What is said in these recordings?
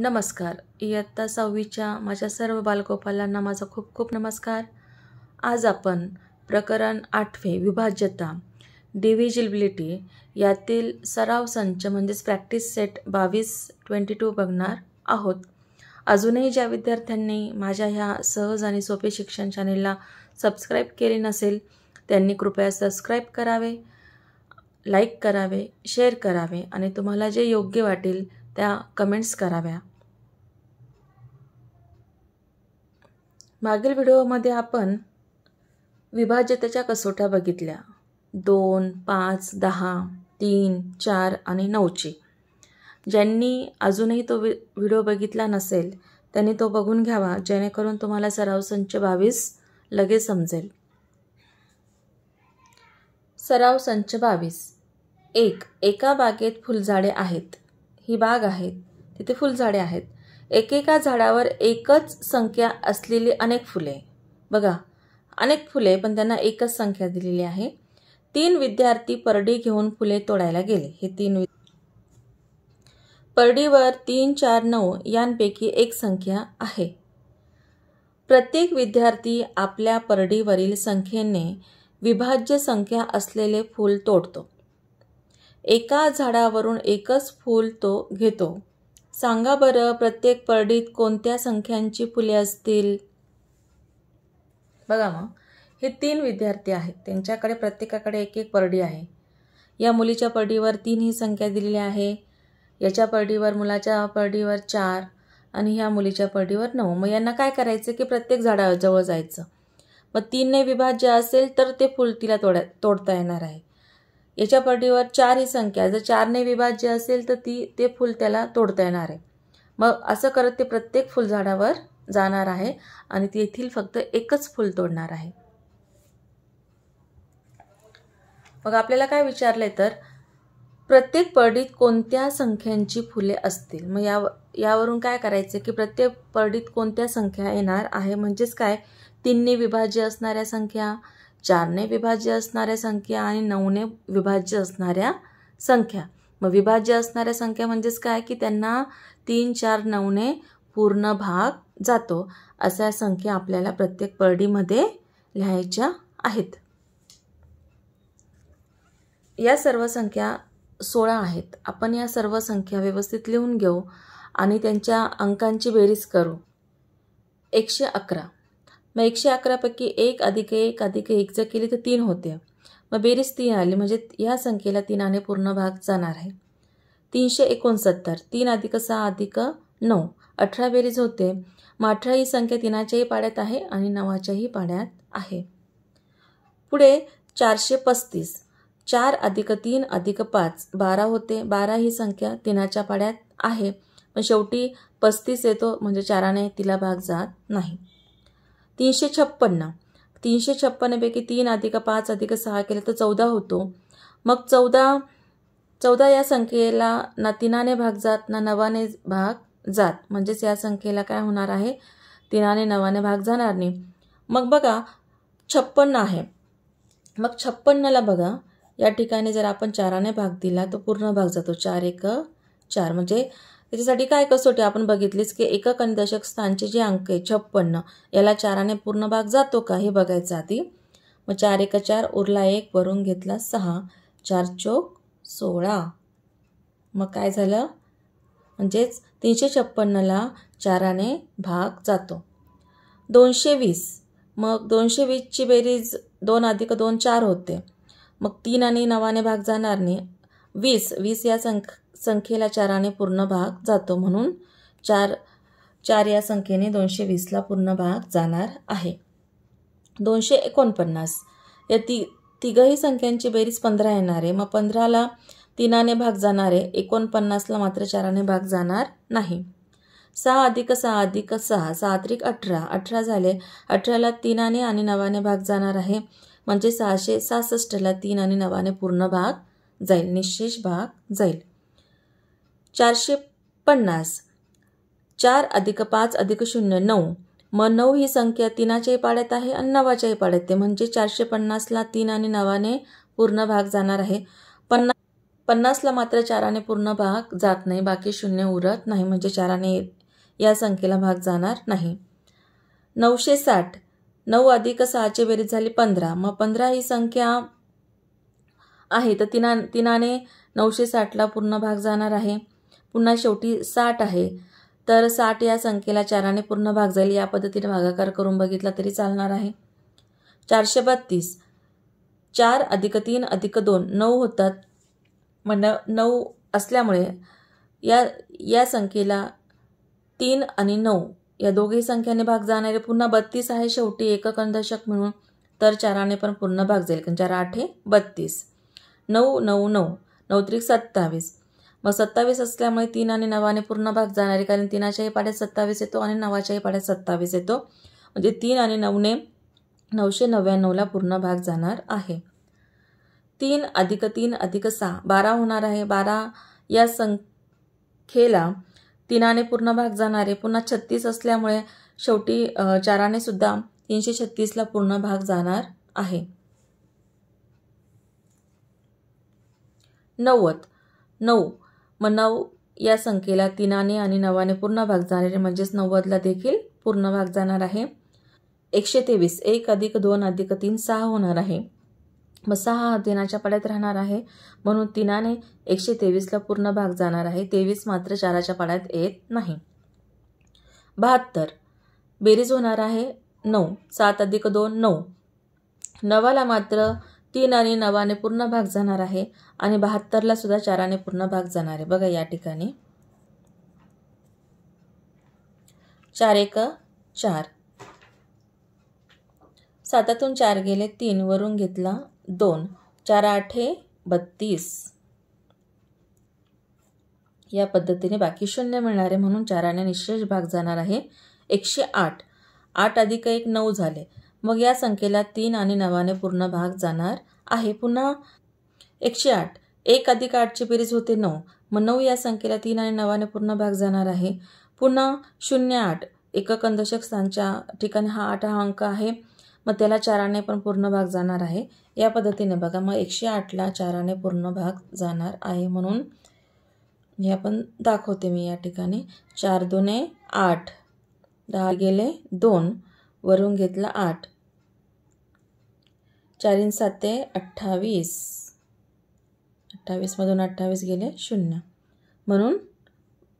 नमस्कार इयत्ता सहावीच्या माझ्या सर्व बालगोपालांना माझा खूप खूप नमस्कार आज आपण प्रकरण आठवे विभाज्यता डिव्हिजिबिलिटी यातील सराव संच म्हणजेच प्रॅक्टिस सेट बावीस ट्वेंटी टू बघणार आहोत अजूनही ज्या विद्यार्थ्यांनी माझ्या ह्या सहज आणि सोपे शिक्षण चॅनेलला सबस्क्राईब केले नसेल त्यांनी कृपया सबस्क्राईब करावे लाईक करावे शेअर करावे आणि तुम्हाला जे योग्य वाटेल त्या कमेंट्स कराव्या मागील व्हिडिओमध्ये आपण विभाज्यतेच्या कसोट्या बघितल्या दोन पाच दहा तीन चार आणि नऊची ज्यांनी अजूनही तो वि व्हिडिओ बघितला नसेल त्यांनी तो बघून घ्यावा जेणेकरून तुम्हाला सराव संच बावीस लगेच समजेल सराव संच बावीस एक एका बागेत फुलझाडे आहेत ही बाग आहे तिथे फुलझाडे आहेत एकेका झाडावर एकच संख्या असलेली अनेक फुले बघा अनेक फुले पण त्यांना एकच संख्या दिलेली आहे तीन विद्यार्थी परडी घेऊन फुले तोडायला गेले हे तीन परडीवर तीन चार नऊ यांपैकी एक संख्या आहे प्रत्येक विद्यार्थी आपल्या परडीवरील संख्येने विभाज्य संख्या असलेले फूल तोडतो एका झाडावरून एकच फूल तो घेतो सांगा बरं प्रत्येक परडीत कोणत्या संख्यांची फुले असतील बघा मग हे तीन विद्यार्थी आहेत त्यांच्याकडे प्रत्येकाकडे एक एक परडी आहे या मुलीच्या परडीवर तीन ही संख्या दिलेली आहे याच्या पर्डीवर मुलाच्या परडीवर चार आणि ह्या मुलीच्या परडीवर नऊ मग यांना काय करायचं की प्रत्येक झाडाजवळ जायचं मग तीनने विभाज्य असेल तर ते फुल तिला तोड्या तोडता येणार आहे याच्या पाठीवर चार ही संख्या जर चारने विभाज्य असेल तर ती ते फूल त्याला तोडता येणार आहे मग असं करत ते प्रत्येक फुलझाडावर जाणार आहे आणि तेथील फक्त एकच फूल तोडणार आहे मग आपल्याला काय विचारलंय तर प्रत्येक पर्डीत कोणत्या संख्यांची फुले असतील मग या यावरून काय करायचं की प्रत्येक पर्डीत कोणत्या संख्या येणार आहे म्हणजेच काय तीनने विभाज्य असणाऱ्या संख्या चारने विभाज्य असणाऱ्या संख्या आणि नऊने विभाज्य असणाऱ्या संख्या मग विभाज्य असणाऱ्या संख्या म्हणजेच काय की त्यांना तीन चार नऊने पूर्ण भाग जातो अशा संख्या आपल्याला प्रत्येक पर्डीमध्ये लिहायच्या आहेत या सर्व संख्या सोळा आहेत आपण या सर्व संख्या व्यवस्थित लिहून घेऊ आणि त्यांच्या अंकांची बेरीज करू एकशे अकरा मग एकशे अकरापैकी एक अधिक एक अधिक एक जर केली तर तीन होते मग बेरीज तीन आली म्हणजे या संख्येला तीनाने पूर्ण भाग जाणार आहे तीनशे एकोणसत्तर तीन अधिक सहा अधिक नऊ अठरा बेरीज होते मग अठरा ही संख्या तीनाच्याही पाड्यात आहे आणि नवाच्याही पाड्यात आहे पुढे चारशे पस्तीस चार अधिक तीन अधिक पाच बारा होते बारा ही संख्या तीनाच्या पाड्यात आहे मग शेवटी पस्तीस येतो म्हणजे चाराने तिला भाग जात नाही तीनशे छप्पन्न तीनशे छप्पन्नपैकी तीन अधिक पाच अधिक सहा केलं तर चौदा होतो मग चौदा चौदा या संख्येला ना तिनाने भाग जात ना नवाने भाग जात म्हणजेच या संख्येला काय होणार आहे तिनाने नवाने भाग जाणार नाही मग बघा छप्पन्न आहे मग छप्पन्नला बघा या ठिकाणी जर आपण चाराने भाग दिला तो पूर्ण भाग जातो चार एक चार म्हणजे त्याच्यासाठी काय कसोटी आपण बघितलीच की एका कनिदशक स्थानचे जे अंक आहे छप्पन्न याला चाराने पूर्ण भाग जातो का हे बघायचं आधी मग चार एका चार उरला एक वरून घेतला सहा चार चोक सोळा मग काय झालं म्हणजेच तीनशे छप्पन्नला चाराने भाग जातो दोनशे वीस मग दोनशे वीसची बेरीज दोन अधिक दोन चार होते मग तीन आणि नवाने भाग जाणार नाही वीस वीस या संख्या संख्येला चाराने पूर्ण भाग जातो म्हणून चार चार या संख्येने दोनशे वीसला पूर्ण भाग जाणार आहे दोनशे एकोणपन्नास या ती तिघही संख्यांची बेरीज पंधरा येणार आहे मग पंधराला तीनाने भाग जाणारे एकोणपन्नासला मात्र चाराने भाग जाणार नाही सहा अधिक सहा अधिक सहा सहा त्रिक अठरा अठरा झाले अठराला तीनाने आणि नवाने भाग जाणार आहे म्हणजे सहाशे सहासष्टला तीन आणि नवाने पूर्ण भाग जाईल निशेष भाग जाईल चारशे पन्नास चार अधिक पाच अधिक शून्य नऊ मग नऊ ही संख्या तिनाच्याही पाड्यात आहे आणि नवाच्याही पाड्यात ते म्हणजे चारशे पन्नासला तीन आणि नवाने पूर्ण भाग जाणार आहे पन्ना पन्नासला मात्र चाराने पूर्ण भाग जात नाही बाकी शून्य उरत नाही म्हणजे चाराने या संख्येला भाग जाणार नाही नऊशे साठ नऊ अधिक सहाची बेरीज झाली पंधरा मग पंधरा ही संख्या आहे तर तिना तिनाने नऊशे साठला पूर्ण भाग जाणार आहे पुन्हा शेवटी साठ आहे तर साठ या संख्येला चाराने पूर्ण भाग जाईल या पद्धतीने भागाकार करून बघितला तरी चालणार आहे चारशे बत्तीस चार अधिक तीन अधिक दोन नऊ होतात म्हण नऊ असल्यामुळे या या संख्येला तीन आणि नऊ या दोघी संख्याने भाग जाणारे पुन्हा बत्तीस आहे शेवटी एकक दशक म्हणून तर चाराने पण पूर्ण भाग जाईल कारण चार हे बत्तीस नऊ नऊ नऊ नऊ त्रिक सत्तावीस मग सत्तावीस असल्यामुळे तीन आणि नवाने पूर्ण भाग जाणारे कारण तीनाच्याही पाड्यात सत्तावीस येतो आणि नवाच्याही पाड्यात सत्तावीस येतो म्हणजे तीन आणि नऊने नऊशे नव्याण्णवला पूर्ण भाग जाणार आहे तीन अधिक तीन अधिक सहा बारा होणार आहे बारा या संख्येला तीनाने पूर्ण भाग जाणारे पुन्हा छत्तीस असल्यामुळे शेवटी चाराने सुद्धा तीनशे छत्तीसला पूर्ण भाग जाणार आहे नव्वद नऊ मग नऊ या संख्येला तिनाने आणि नवाने पूर्ण भाग जाणारे म्हणजेच नव्वदला देखील पूर्ण भाग जाणार आहे एकशे तेवीस एक अधिक दोन अधिक तीन सहा होणार आहे मग सहा हा तीनाच्या पाड्यात राहणार आहे म्हणून तिनाने एकशे तेवीसला पूर्ण भाग जाणार आहे तेवीस मात्र चाराच्या पाड्यात येत नाही बहात्तर बेरीज होणार आहे नऊ सात अधिक दोन नऊ नवाला मात्र तीन आणि नवाने पूर्ण भाग जाणार आहे आणि बहात्तरला सुद्धा चाराने पूर्ण भाग जाणार आहे बघा या ठिकाणी चार एक चार सातातून चार गेले तीन वरून घेतला दोन चार आठे बत्तीस या पद्धतीने बाकी शून्य मिळणार आहे म्हणून चाराने निशेष भाग जाणार आहे एकशे आठ आठ अधिक एक नऊ झाले मग या संख्येला तीन आणि नवाने पूर्ण भाग जाणार आहे पुन्हा एकशे आठ एक अधिक आठची बेरीज होते नऊ मग नऊ या संख्येला तीन आणि नवाने पूर्ण भाग जाणार आहे पुन्हा शून्य आठ एककंदशक स्थानच्या ठिकाणी हा आठ हा अंक आहे मग त्याला चाराने पण पूर्ण भाग जाणार आहे या पद्धतीने बघा मग एकशे आठला चाराने पूर्ण भाग जाणार आहे म्हणून हे आपण दाखवते मी या ठिकाणी चार दोने आठ दहा गेले दोन वरून घेतला आठ चारीन साते अठ्ठावीस अठ्ठावीसमधून अठ्ठावीस गेले शून्य म्हणून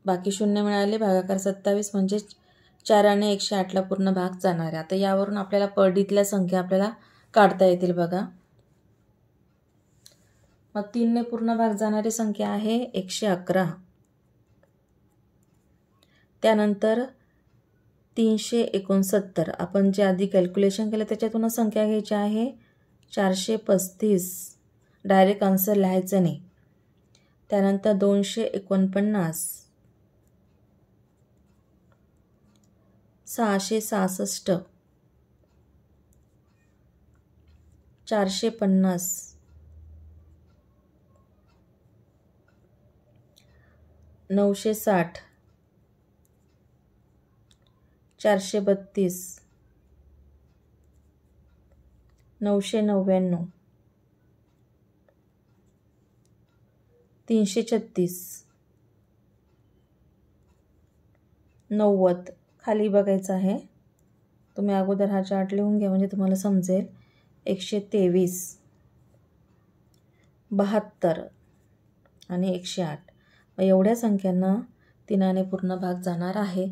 बाकी शून्य मिळाले भागाकार सत्तावीस म्हणजे चाराने एकशे आठला पूर्ण भाग जाणार आहे आता यावरून आपल्याला पर्डीतल्या संख्या आपल्याला काढता येतील बघा मग तीनने पूर्ण भाग जाणारी संख्या आहे एकशे अकरा त्यानंतर तीनशे एकोणसत्तर आपण जे आधी कॅल्क्युलेशन केलं त्याच्यातूनच संख्या घ्यायची आहे चारशे पस्तीस डायरेक्ट आन्सर लिहायचं नाही त्यानंतर दोनशे एकोणपन्नास सहाशे सहासष्ट चारशे पन्नास नऊशे साठ चारशे बत्तीस नऊशे नव्याण्णव तीनशे छत्तीस नव्वद खाली बघायचं आहे तुम्ही अगोदर हा चार्ट लिहून घ्या म्हणजे तुम्हाला समजेल एकशे तेवीस बहात्तर आणि एकशे आठ एवढ्या संख्यांना तिनाने पूर्ण भाग जाणार आहे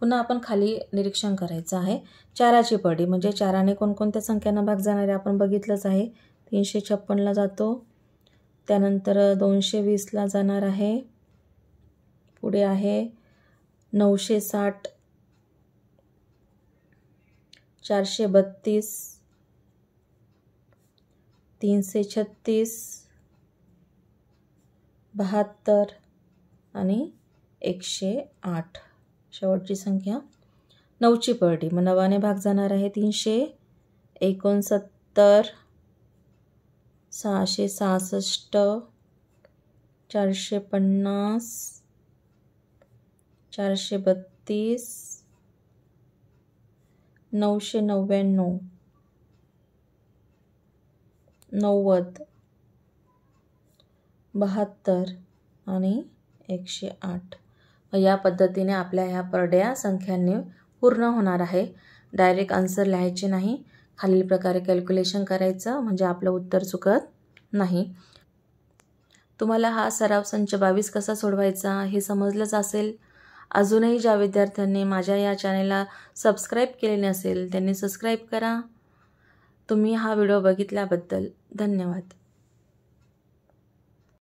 पुन्हा आपण खाली निरीक्षण करायचं आहे चाराची पडी म्हणजे चाराने कोणकोणत्या संख्यांना भाग जाणारे आपण बघितलंच आहे तीनशे छप्पनला जातो त्यानंतर दोनशे वीसला जाणार आहे पुढे आहे नऊशे साठ चारशे बत्तीस तीनशे छत्तीस बहात्तर आणि एकशे आठ शेवटची संख्या नऊची पर्टी मग नवाने भाग जाणार आहे तीनशे एकोणसत्तर सहाशे सहासष्ट चारशे पन्नास चारशे बत्तीस नऊशे नव्याण्णव नव्वद बहात्तर आणि एकशे आठ या पद्धतीने आपल्या ह्या परड्या संख्यांनी पूर्ण होणार आहे डायरेक्ट आन्सर लिहायचे नाही खालील प्रकारे कॅल्क्युलेशन करायचं म्हणजे आपलं उत्तर चुकत नाही तुम्हाला हा सराव संच बावीस कसा सोडवायचा हे समजलंच असेल अजूनही ज्या विद्यार्थ्यांनी माझ्या या चॅनेलला सबस्क्राईब केले नसेल त्यांनी सबस्क्राईब करा तुम्ही हा व्हिडिओ बघितल्याबद्दल धन्यवाद